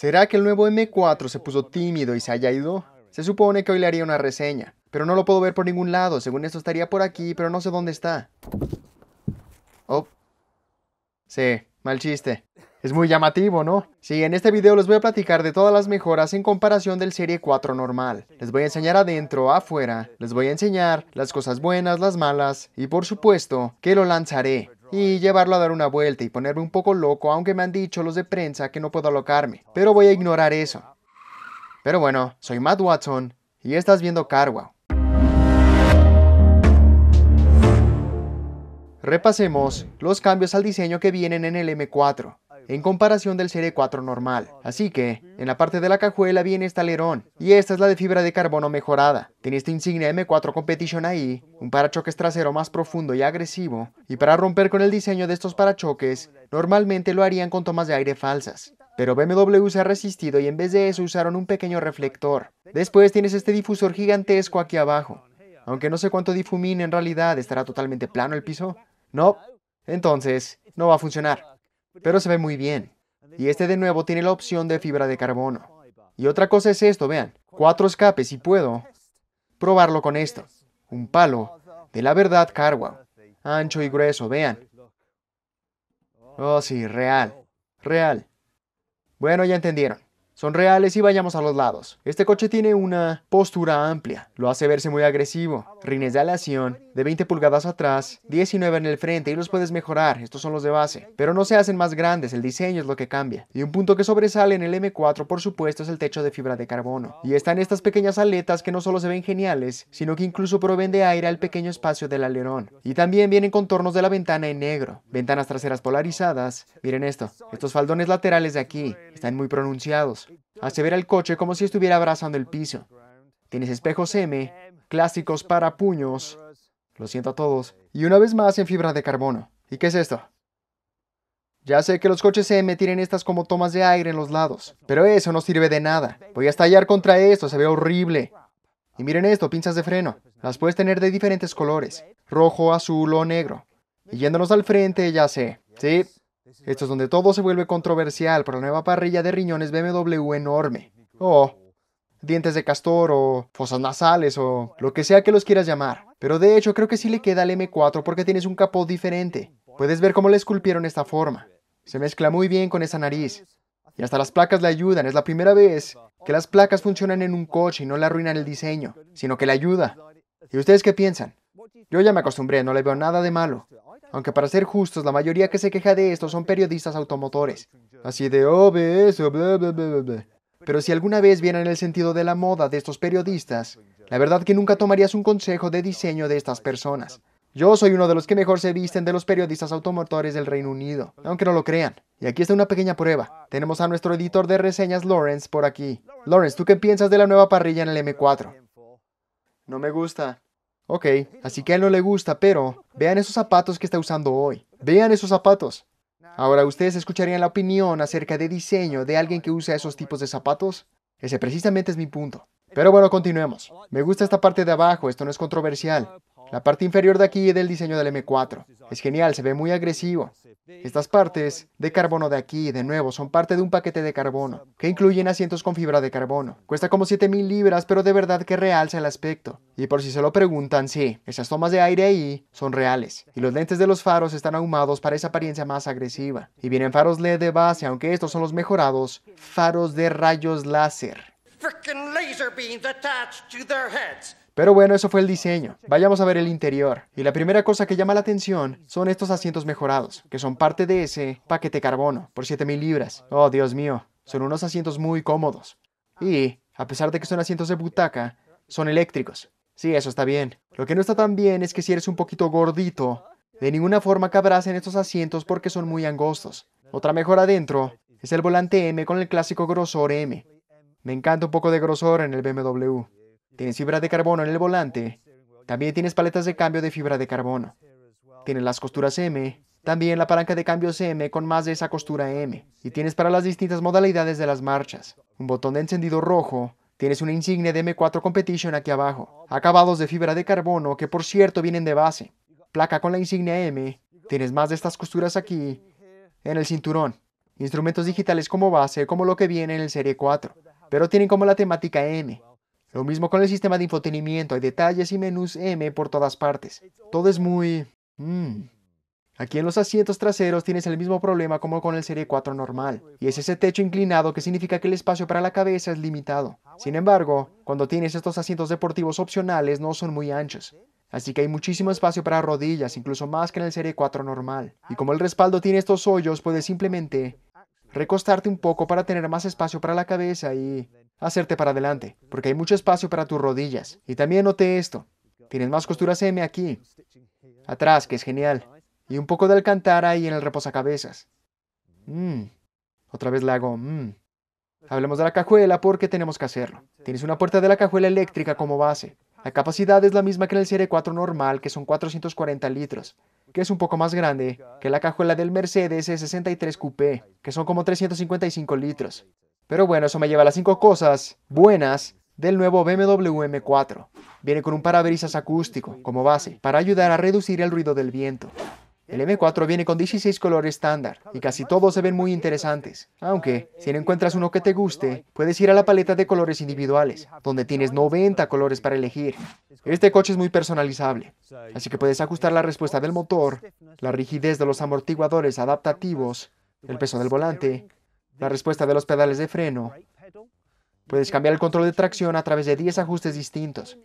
¿Será que el nuevo M4 se puso tímido y se haya ido? Se supone que hoy le haría una reseña, pero no lo puedo ver por ningún lado. Según esto estaría por aquí, pero no sé dónde está. Oh. Sí, mal chiste. Es muy llamativo, ¿no? Sí, en este video les voy a platicar de todas las mejoras en comparación del Serie 4 normal. Les voy a enseñar adentro, afuera, les voy a enseñar las cosas buenas, las malas y por supuesto que lo lanzaré y llevarlo a dar una vuelta y ponerme un poco loco, aunque me han dicho los de prensa que no puedo alocarme, pero voy a ignorar eso. Pero bueno, soy Matt Watson y estás viendo Carwow. Repasemos los cambios al diseño que vienen en el M4 en comparación del Serie 4 normal. Así que, en la parte de la cajuela viene este alerón, y esta es la de fibra de carbono mejorada. Tiene esta insignia M4 Competition ahí, un parachoques trasero más profundo y agresivo, y para romper con el diseño de estos parachoques, normalmente lo harían con tomas de aire falsas pero BMW se ha resistido y en vez de eso usaron un pequeño reflector. Después tienes este difusor gigantesco aquí abajo. Aunque no sé cuánto difumina en realidad, ¿estará totalmente plano el piso? No. Entonces, no va a funcionar pero se ve muy bien. Y este de nuevo tiene la opción de fibra de carbono. Y otra cosa es esto, vean, cuatro escapes y puedo probarlo con esto. Un palo de la verdad Carwow. Ancho y grueso, vean. Oh, sí, real. Real. Bueno, ya entendieron son reales y vayamos a los lados. Este coche tiene una postura amplia, lo hace verse muy agresivo, rines de aleación, de 20 pulgadas atrás, 19 en el frente y los puedes mejorar, estos son los de base, pero no se hacen más grandes, el diseño es lo que cambia. Y un punto que sobresale en el M4 por supuesto es el techo de fibra de carbono, y están estas pequeñas aletas que no solo se ven geniales, sino que incluso proveen de aire al pequeño espacio del alerón. Y también vienen contornos de la ventana en negro, ventanas traseras polarizadas, miren esto, estos faldones laterales de aquí, están muy pronunciados, hace ver al coche como si estuviera abrazando el piso. Tienes espejos M, clásicos para puños, lo siento a todos, y una vez más en fibra de carbono. ¿Y qué es esto? Ya sé que los coches M tienen estas como tomas de aire en los lados, pero eso no sirve de nada. Voy a estallar contra esto, se ve horrible. Y miren esto, pinzas de freno. Las puedes tener de diferentes colores, rojo, azul o negro. Y yéndonos al frente, ya sé. Sí, esto es donde todo se vuelve controversial por la nueva parrilla de riñones BMW enorme. O dientes de castor o fosas nasales o lo que sea que los quieras llamar. Pero de hecho creo que sí le queda al M4 porque tienes un capó diferente. Puedes ver cómo le esculpieron esta forma. Se mezcla muy bien con esa nariz. Y hasta las placas le ayudan. Es la primera vez que las placas funcionan en un coche y no le arruinan el diseño, sino que le ayuda. ¿Y ustedes qué piensan? Yo ya me acostumbré, no le veo nada de malo. Aunque para ser justos, la mayoría que se queja de esto son periodistas automotores. Así de, oh, ve eso, bla, bla, bla, bla. Pero si alguna vez en el sentido de la moda de estos periodistas, la verdad que nunca tomarías un consejo de diseño de estas personas. Yo soy uno de los que mejor se visten de los periodistas automotores del Reino Unido, aunque no lo crean. Y aquí está una pequeña prueba. Tenemos a nuestro editor de reseñas, Lawrence, por aquí. Lawrence, ¿tú qué piensas de la nueva parrilla en el M4? No me gusta. Ok, así que a él no le gusta, pero vean esos zapatos que está usando hoy. Vean esos zapatos. Ahora, ¿ustedes escucharían la opinión acerca de diseño de alguien que usa esos tipos de zapatos? Ese precisamente es mi punto. Pero bueno, continuemos. Me gusta esta parte de abajo, esto no es controversial. La parte inferior de aquí es del diseño del M4. Es genial, se ve muy agresivo. Estas partes de carbono de aquí, de nuevo, son parte de un paquete de carbono, que incluyen asientos con fibra de carbono. Cuesta como 7000 libras, pero de verdad que realza el aspecto. Y por si se lo preguntan, sí, esas tomas de aire ahí son reales. Y los lentes de los faros están ahumados para esa apariencia más agresiva. Y vienen faros LED de base, aunque estos son los mejorados, faros de rayos láser. Pero bueno, eso fue el diseño. Vayamos a ver el interior. Y la primera cosa que llama la atención son estos asientos mejorados, que son parte de ese paquete carbono, por 7.000 libras. Oh, Dios mío, son unos asientos muy cómodos. Y, a pesar de que son asientos de butaca, son eléctricos. Sí, eso está bien. Lo que no está tan bien es que si eres un poquito gordito, de ninguna forma cabrás en estos asientos porque son muy angostos. Otra mejora adentro es el volante M con el clásico grosor M. Me encanta un poco de grosor en el BMW. Tienes fibra de carbono en el volante. También tienes paletas de cambio de fibra de carbono. Tienes las costuras M. También la palanca de cambios M con más de esa costura M. Y tienes para las distintas modalidades de las marchas. Un botón de encendido rojo. Tienes una insignia de M4 Competition aquí abajo. Acabados de fibra de carbono que por cierto vienen de base. Placa con la insignia M. Tienes más de estas costuras aquí en el cinturón. Instrumentos digitales como base, como lo que viene en el Serie 4, pero tienen como la temática M. Lo mismo con el sistema de infotenimiento, hay detalles y menús M por todas partes. Todo es muy... Mm. Aquí en los asientos traseros tienes el mismo problema como con el Serie 4 normal, y es ese techo inclinado que significa que el espacio para la cabeza es limitado. Sin embargo, cuando tienes estos asientos deportivos opcionales no son muy anchos, así que hay muchísimo espacio para rodillas, incluso más que en el Serie 4 normal. Y como el respaldo tiene estos hoyos, puedes simplemente recostarte un poco para tener más espacio para la cabeza y hacerte para adelante, porque hay mucho espacio para tus rodillas. Y también noté esto. Tienes más costuras M aquí, atrás, que es genial. Y un poco de alcantara ahí en el reposacabezas. Mmm. Otra vez le hago mm. Hablemos de la cajuela porque tenemos que hacerlo. Tienes una puerta de la cajuela eléctrica como base. La capacidad es la misma que en el Serie 4 normal, que son 440 litros que es un poco más grande que la cajuela del Mercedes E63 Coupé, que son como 355 litros. Pero bueno, eso me lleva a las cinco cosas buenas del nuevo BMW M4. Viene con un parabrisas acústico como base para ayudar a reducir el ruido del viento. El M4 viene con 16 colores estándar y casi todos se ven muy interesantes. Aunque, si no encuentras uno que te guste, puedes ir a la paleta de colores individuales, donde tienes 90 colores para elegir. Este coche es muy personalizable, así que puedes ajustar la respuesta del motor, la rigidez de los amortiguadores adaptativos, el peso del volante, la respuesta de los pedales de freno, Puedes cambiar el control de tracción a través de 10 ajustes distintos.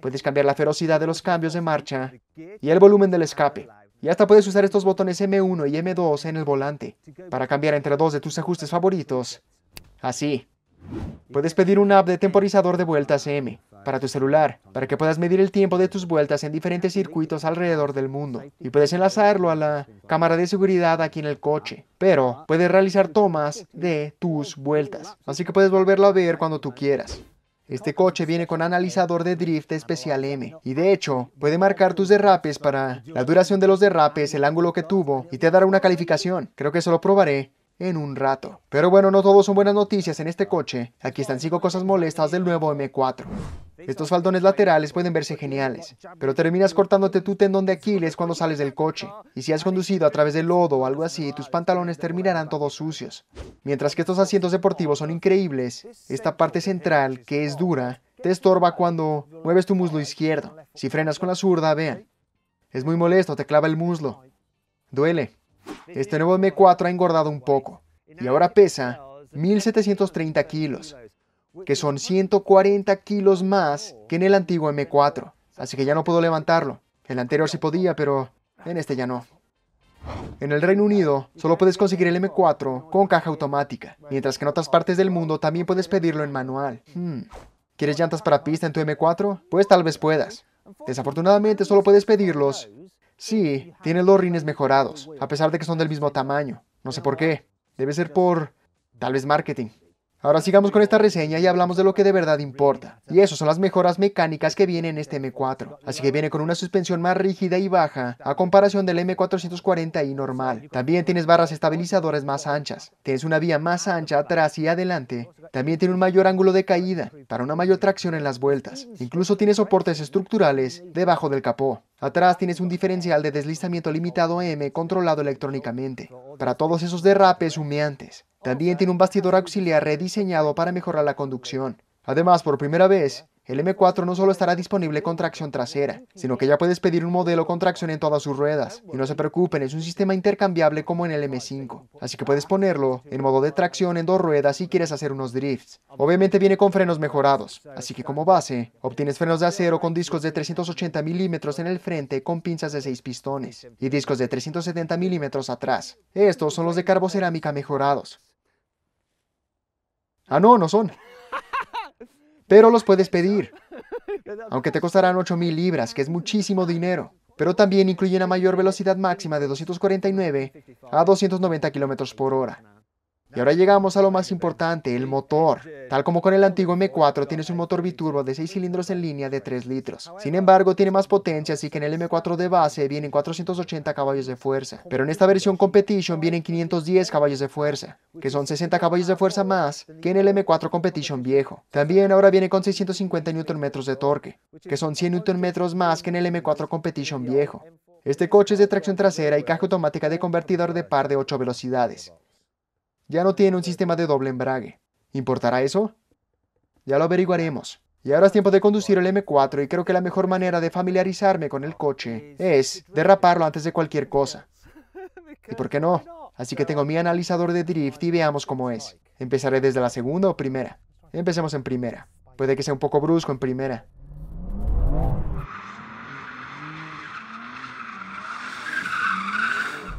Puedes cambiar la ferocidad de los cambios de marcha y el volumen del escape. Y hasta puedes usar estos botones M1 y M2 en el volante para cambiar entre dos de tus ajustes favoritos. Así. Puedes pedir una app de temporizador de vueltas M para tu celular, para que puedas medir el tiempo de tus vueltas en diferentes circuitos alrededor del mundo. Y puedes enlazarlo a la cámara de seguridad aquí en el coche. Pero puedes realizar tomas de tus vueltas, así que puedes volverlo a ver cuando tú quieras. Este coche viene con analizador de drift especial M y de hecho puede marcar tus derrapes para la duración de los derrapes, el ángulo que tuvo y te dará una calificación. Creo que eso lo probaré en un rato. Pero bueno, no todo son buenas noticias en este coche. Aquí están cinco cosas molestas del nuevo M4. Estos faldones laterales pueden verse geniales, pero terminas cortándote tu tendón de Aquiles cuando sales del coche, y si has conducido a través de lodo o algo así, tus pantalones terminarán todos sucios. Mientras que estos asientos deportivos son increíbles, esta parte central, que es dura, te estorba cuando mueves tu muslo izquierdo. Si frenas con la zurda, vean. Es muy molesto, te clava el muslo. Duele. Este nuevo M4 ha engordado un poco y ahora pesa 1.730 kilos, que son 140 kilos más que en el antiguo M4. Así que ya no puedo levantarlo. El anterior sí podía, pero en este ya no. En el Reino Unido solo puedes conseguir el M4 con caja automática, mientras que en otras partes del mundo también puedes pedirlo en manual. Hmm. ¿Quieres llantas para pista en tu M4? Pues tal vez puedas. Desafortunadamente solo puedes pedirlos Sí, tiene los rines mejorados, a pesar de que son del mismo tamaño. No sé por qué. Debe ser por, tal vez, marketing. Ahora sigamos con esta reseña y hablamos de lo que de verdad importa. Y eso son las mejoras mecánicas que vienen en este M4. Así que viene con una suspensión más rígida y baja a comparación del M440i normal. También tienes barras estabilizadoras más anchas. Tienes una vía más ancha atrás y adelante. También tiene un mayor ángulo de caída para una mayor tracción en las vueltas. Incluso tiene soportes estructurales debajo del capó. Atrás tienes un diferencial de deslizamiento limitado M controlado electrónicamente, para todos esos derrapes humeantes. También tiene un bastidor auxiliar rediseñado para mejorar la conducción. Además, por primera vez, el M4 no solo estará disponible con tracción trasera, sino que ya puedes pedir un modelo con tracción en todas sus ruedas. Y no se preocupen, es un sistema intercambiable como en el M5, así que puedes ponerlo en modo de tracción en dos ruedas si quieres hacer unos drifts. Obviamente viene con frenos mejorados, así que como base, obtienes frenos de acero con discos de 380 mm en el frente con pinzas de 6 pistones y discos de 370 mm atrás. Estos son los de carbocerámica mejorados. Ah, no, no son. Pero los puedes pedir, aunque te costarán 8.000 libras, que es muchísimo dinero. Pero también incluyen una mayor velocidad máxima de 249 a 290 kilómetros por hora. Y ahora llegamos a lo más importante, el motor. Tal como con el antiguo M4, tienes un motor biturbo de 6 cilindros en línea de 3 litros. Ah, Sin embargo, tiene más potencia, así que en el M4 de base vienen 480 caballos de fuerza. Pero en esta versión Competition vienen 510 caballos de fuerza, que son 60 caballos de fuerza más que en el M4 Competition viejo. También ahora viene con 650 Nm de torque, que son 100 Nm más que en el M4 Competition viejo. Este coche es de tracción trasera y caja automática de convertidor de par de 8 velocidades. Ya no tiene un sistema de doble embrague. ¿Importará eso? Ya lo averiguaremos. Y ahora es tiempo de conducir el M4 y creo que la mejor manera de familiarizarme con el coche es derraparlo antes de cualquier cosa. ¿Y por qué no? Así que tengo mi analizador de drift y veamos cómo es. ¿Empezaré desde la segunda o primera? Empecemos en primera. Puede que sea un poco brusco en primera.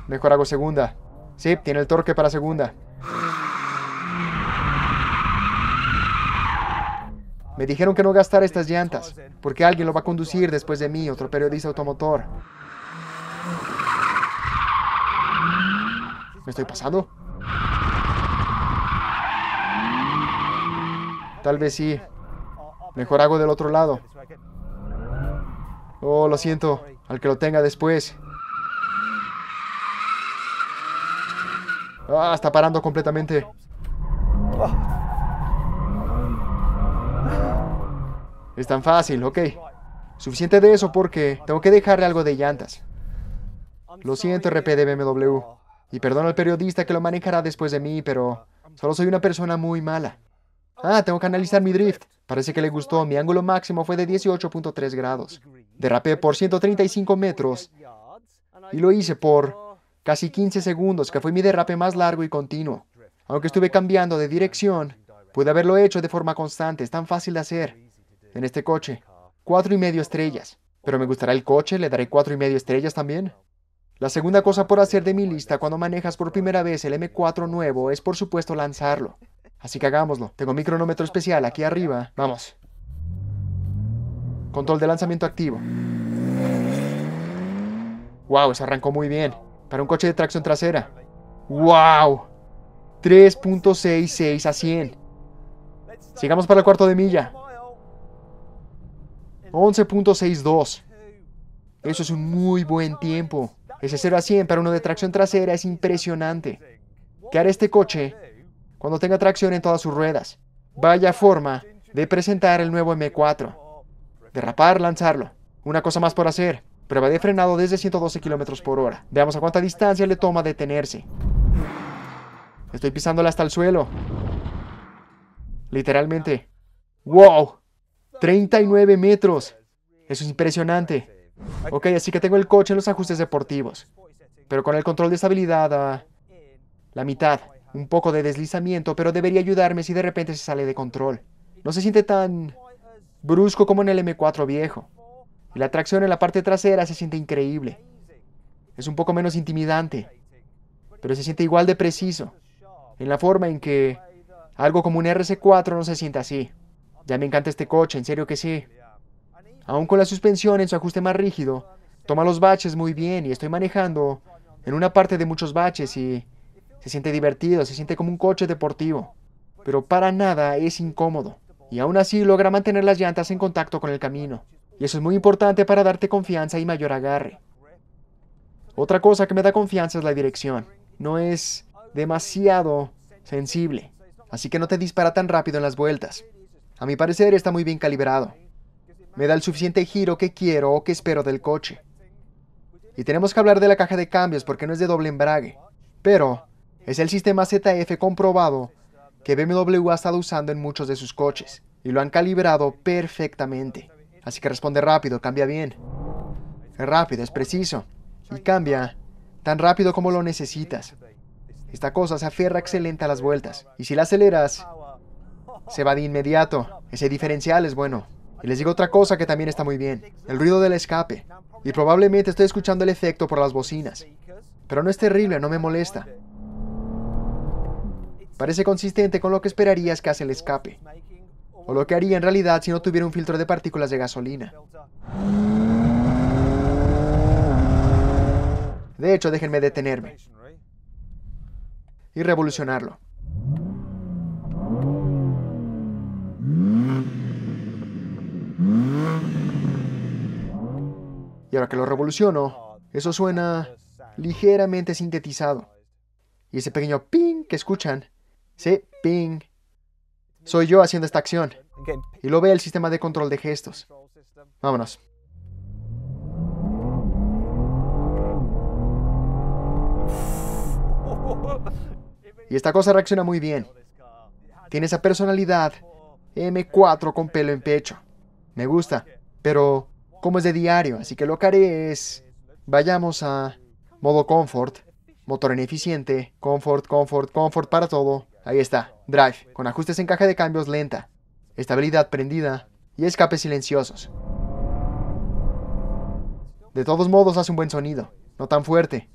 Mejor hago segunda. Sí, tiene el torque para segunda. Me dijeron que no gastara estas llantas, porque alguien lo va a conducir después de mí, otro periodista automotor. ¿Me estoy pasando? Tal vez sí. Mejor hago del otro lado. Oh, lo siento, al que lo tenga después. Ah, está parando completamente. Es tan fácil, ok. Suficiente de eso porque tengo que dejarle algo de llantas. Lo siento, RP de BMW. Y perdona al periodista que lo manejará después de mí, pero solo soy una persona muy mala. Ah, tengo que analizar mi drift. Parece que le gustó. Mi ángulo máximo fue de 18.3 grados. Derrapé por 135 metros y lo hice por casi 15 segundos, que fue mi derrape más largo y continuo. Aunque estuve cambiando de dirección, pude haberlo hecho de forma constante. Es tan fácil de hacer en este coche. Cuatro y medio estrellas. Pero me gustará el coche, le daré cuatro y medio estrellas también. La segunda cosa por hacer de mi lista cuando manejas por primera vez el M4 nuevo es por supuesto lanzarlo. Así que hagámoslo. Tengo mi cronómetro especial aquí arriba. Vamos. Control de lanzamiento activo. Wow, se arrancó muy bien. Para un coche de tracción trasera. Wow. 3.66 a 100. Sigamos para el cuarto de milla. 11.62. Eso es un muy buen tiempo. Ese 0 a 100 para uno de tracción trasera es impresionante. ¿Qué hará este coche cuando tenga tracción en todas sus ruedas? Vaya forma de presentar el nuevo M4. Derrapar, lanzarlo. Una cosa más por hacer. Prueba de frenado desde 112 km por hora. Veamos a cuánta distancia le toma detenerse. Estoy pisándola hasta el suelo. Literalmente. ¡Wow! 39 metros. Eso es impresionante. Ok, así que tengo el coche en los ajustes deportivos. Pero con el control de estabilidad a la mitad. Un poco de deslizamiento, pero debería ayudarme si de repente se sale de control. No se siente tan brusco como en el M4 viejo. Y la tracción en la parte trasera se siente increíble. Es un poco menos intimidante, pero se siente igual de preciso, en la forma en que algo como un RC4 no se siente así. Ya me encanta este coche, en serio que sí. Aún con la suspensión en su ajuste más rígido, toma los baches muy bien y estoy manejando en una parte de muchos baches y se siente divertido, se siente como un coche deportivo, pero para nada es incómodo. Y aún así logra mantener las llantas en contacto con el camino. Y eso es muy importante para darte confianza y mayor agarre. Otra cosa que me da confianza es la dirección. No es demasiado sensible, así que no te dispara tan rápido en las vueltas. A mi parecer está muy bien calibrado. Me da el suficiente giro que quiero o que espero del coche. Y tenemos que hablar de la caja de cambios porque no es de doble embrague. Pero es el sistema ZF comprobado que BMW ha estado usando en muchos de sus coches. Y lo han calibrado perfectamente. Así que responde rápido, cambia bien. Es rápido, es preciso. Y cambia tan rápido como lo necesitas. Esta cosa se aferra excelente a las vueltas. Y si la aceleras, se va de inmediato. Ese diferencial es bueno. Y les digo otra cosa que también está muy bien, el ruido del escape. Y probablemente estoy escuchando el efecto por las bocinas. Pero no es terrible, no me molesta. Parece consistente con lo que esperarías que hace el escape. O lo que haría en realidad si no tuviera un filtro de partículas de gasolina. De hecho, déjenme detenerme. Y revolucionarlo. Y ahora que lo revoluciono, eso suena ligeramente sintetizado. Y ese pequeño ping que escuchan, sí, ping, soy yo haciendo esta acción. Y lo ve el sistema de control de gestos. Vámonos. Y esta cosa reacciona muy bien. Tiene esa personalidad M4 con pelo en pecho. Me gusta, pero como es de diario, así que lo que haré es vayamos a modo comfort, motor ineficiente, comfort, comfort, comfort para todo. Ahí está, drive, con ajustes en caja de cambios lenta, estabilidad prendida y escapes silenciosos. De todos modos hace un buen sonido, no tan fuerte.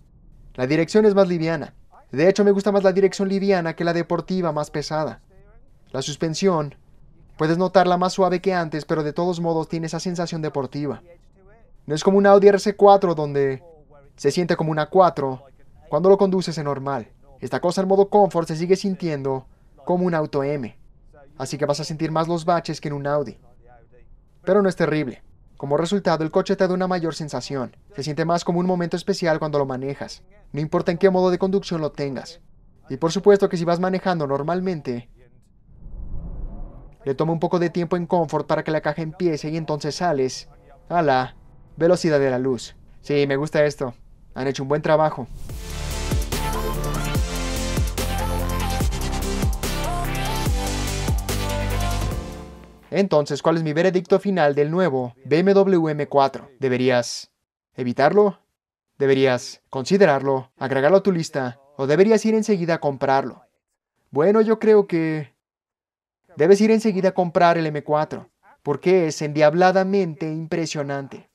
La dirección es más liviana. De hecho me gusta más la dirección liviana que la deportiva más pesada. La suspensión Puedes notarla más suave que antes, pero de todos modos tiene esa sensación deportiva. No es como un Audi RC4 donde se siente como una 4 cuando lo conduces en normal. Esta cosa en modo Comfort se sigue sintiendo como un auto M. Así que vas a sentir más los baches que en un Audi. Pero no es terrible. Como resultado, el coche te da una mayor sensación. Se siente más como un momento especial cuando lo manejas. No importa en qué modo de conducción lo tengas. Y por supuesto que si vas manejando normalmente, le toma un poco de tiempo en confortar para que la caja empiece y entonces sales a la velocidad de la luz. Sí, me gusta esto. Han hecho un buen trabajo. Entonces, ¿cuál es mi veredicto final del nuevo BMW M4? ¿Deberías evitarlo? ¿Deberías considerarlo? ¿Agregarlo a tu lista? ¿O deberías ir enseguida a comprarlo? Bueno, yo creo que Debes ir enseguida a comprar el M4, porque es endiabladamente impresionante.